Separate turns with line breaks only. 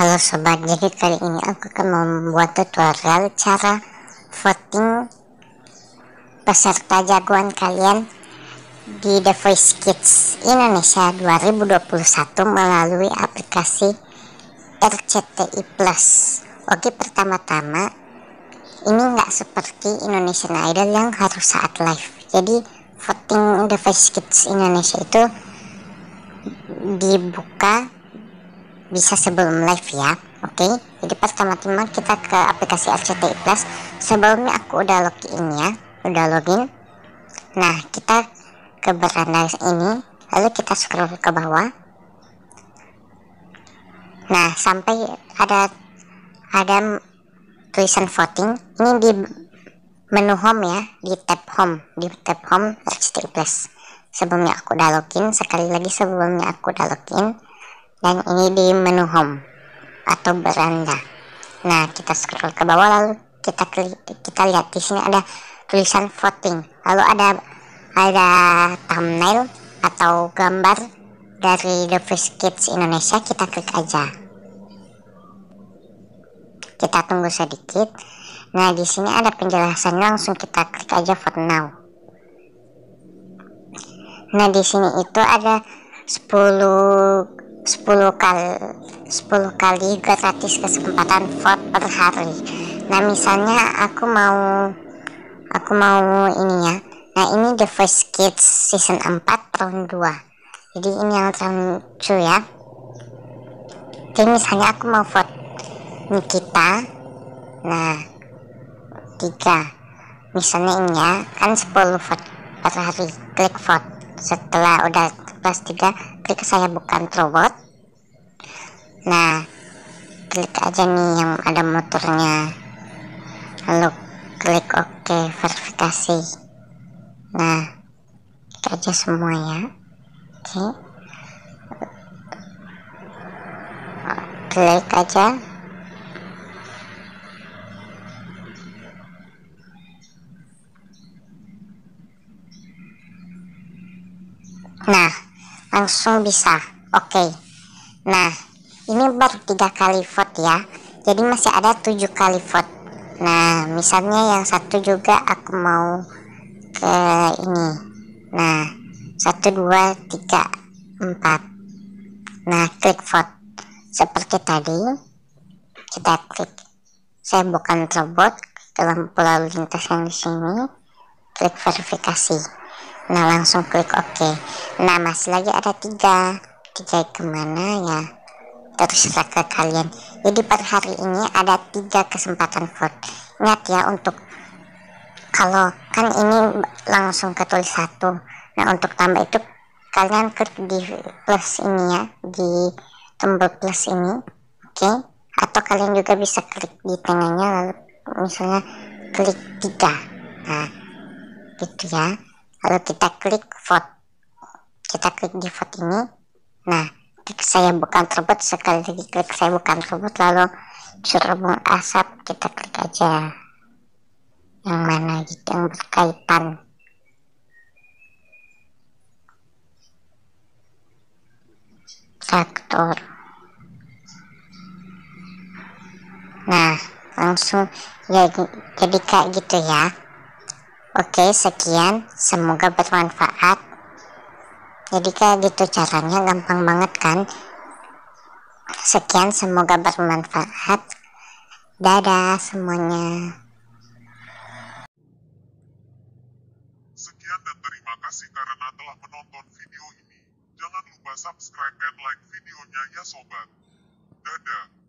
Halo sobat, jadi kali ini aku akan membuat tutorial cara voting peserta jagoan kalian di The Voice Kids Indonesia 2021 melalui aplikasi RCTI Plus. Oke, pertama-tama ini nggak seperti Indonesian Idol yang harus saat live. Jadi voting The Voice Kids Indonesia itu dibuka bisa sebelum live ya oke okay? jadi pas teman-teman kita ke aplikasi RCTI Plus sebelumnya aku udah login ya udah login nah kita ke beranda ini lalu kita scroll ke bawah nah sampai ada ada tulisan voting ini di menu home ya di tab home di tab home RCTI Plus sebelumnya aku udah login sekali lagi sebelumnya aku udah login dan ini di menu home atau beranda nah kita scroll ke bawah lalu kita kita lihat di sini ada tulisan voting lalu ada ada thumbnail atau gambar dari The Fish Kids Indonesia kita klik aja kita tunggu sedikit nah di sini ada penjelasan langsung kita klik aja vote now nah di sini itu ada 10 10 kali 10 kali gratis kesempatan vote per hari nah misalnya aku mau aku mau ini ya nah ini The first Kids season 4 tahun 2 jadi ini yang tahun 2 ya jadi misalnya aku mau vote Nikita nah 3 misalnya ini ya kan 10 vote per hari klik vote setelah udah plus 3 klik saya bukan robot nah klik aja nih yang ada motornya lalu klik ok verifikasi nah klik aja semua ya oke okay. klik aja Nah, langsung bisa oke okay. nah ini baru tiga kali vote ya jadi masih ada tujuh kali vote nah misalnya yang satu juga aku mau ke ini nah satu dua tiga empat nah klik vote seperti tadi kita klik saya bukan robot dalam pulau lintas yang di sini klik verifikasi nah langsung klik ok nah masih lagi ada tiga tiga kemana ya teruslah ke kalian jadi per hari ini ada tiga kesempatan vote ingat ya untuk kalau kan ini langsung ketulis satu nah untuk tambah itu kalian klik di plus ini ya di tombol plus ini oke okay? atau kalian juga bisa klik di tengahnya lalu misalnya klik tiga nah gitu ya lalu kita klik vote kita klik di vote ini nah klik saya bukan terbut sekali lagi klik saya bukan terbut lalu cerobong asap kita klik aja yang mana gitu yang berkaitan traktor nah langsung ya jadi kayak gitu ya Oke, sekian. Semoga bermanfaat. Jadi kayak gitu caranya gampang banget kan? Sekian, semoga bermanfaat. Dadah semuanya. Sekian dan terima kasih karena telah menonton video ini. Jangan lupa subscribe dan like videonya ya sobat. Dadah.